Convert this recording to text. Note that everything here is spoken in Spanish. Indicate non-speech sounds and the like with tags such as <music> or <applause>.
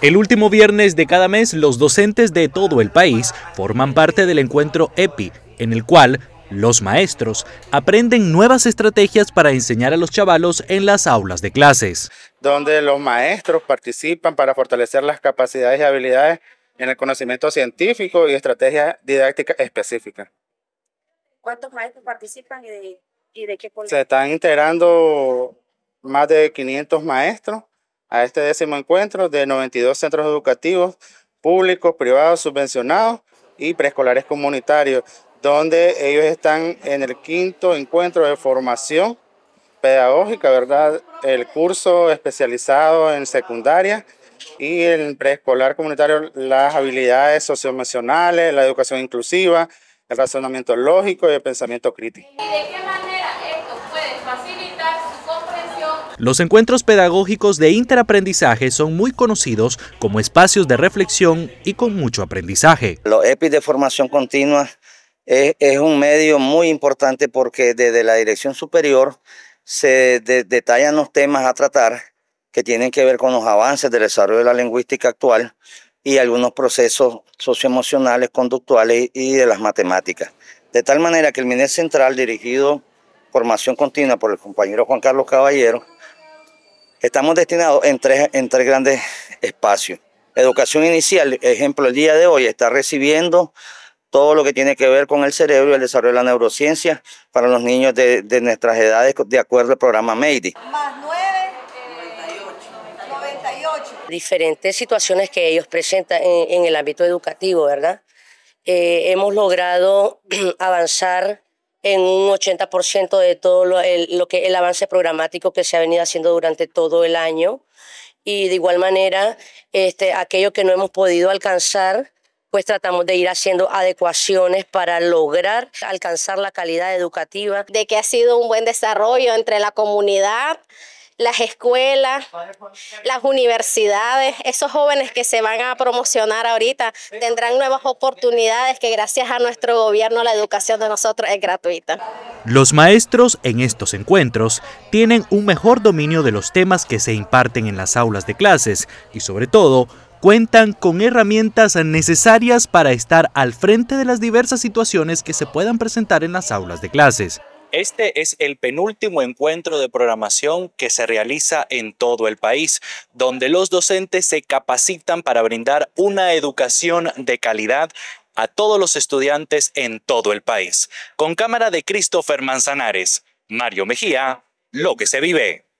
El último viernes de cada mes, los docentes de todo el país forman parte del encuentro EPI, en el cual los maestros aprenden nuevas estrategias para enseñar a los chavalos en las aulas de clases. Donde los maestros participan para fortalecer las capacidades y habilidades en el conocimiento científico y estrategia didáctica específica. ¿Cuántos maestros participan y de, qué colegio? Se están integrando más de 500 maestros a este décimo encuentro de 92 centros educativos públicos, privados, subvencionados y preescolares comunitarios, donde ellos están en el quinto encuentro de formación pedagógica, ¿verdad? El curso especializado en secundaria y en preescolar comunitario, las habilidades socioemocionales, la educación inclusiva, el razonamiento lógico y el pensamiento crítico. ¿Y de qué manera esto puede facilitar los encuentros pedagógicos de interaprendizaje son muy conocidos como espacios de reflexión y con mucho aprendizaje. Los EPI de formación continua es, un medio muy importante porque desde la dirección superior se detallan los temas a tratar que tienen que ver con los avances del desarrollo de la lingüística actual y algunos procesos socioemocionales, conductuales y de las matemáticas. De tal manera que el MINES Central, dirigido formación continua por el compañero Juan Carlos Caballero, Estamos destinados en tres, grandes espacios. Educación inicial, ejemplo, el día de hoy está recibiendo todo lo que tiene que ver con el cerebro y el desarrollo de la neurociencia para los niños de, nuestras edades de acuerdo al programa MEIDI. Más nueve, 98. Diferentes situaciones que ellos presentan en, el ámbito educativo, ¿verdad? Eh, hemos logrado <clears throat> avanzar en un 80% de todo lo, el, que, el avance programático que se ha venido haciendo durante todo el año. Y de igual manera, este, aquello que no hemos podido alcanzar, pues tratamos de ir haciendo adecuaciones para lograr alcanzar la calidad educativa. De que ha sido un buen desarrollo entre la comunidad las escuelas, las universidades, esos jóvenes que se van a promocionar ahorita tendrán nuevas oportunidades que gracias a nuestro gobierno la educación de nosotros es gratuita. Los maestros en estos encuentros tienen un mejor dominio de los temas que se imparten en las aulas de clases y sobre todo cuentan con herramientas necesarias para estar al frente de las diversas situaciones que se puedan presentar en las aulas de clases. Este es el penúltimo encuentro de programación que se realiza en todo el país, donde los docentes se capacitan para brindar una educación de calidad a todos los estudiantes en todo el país. Con cámara de Christopher Manzanares, Mario Mejía, Lo que se vive.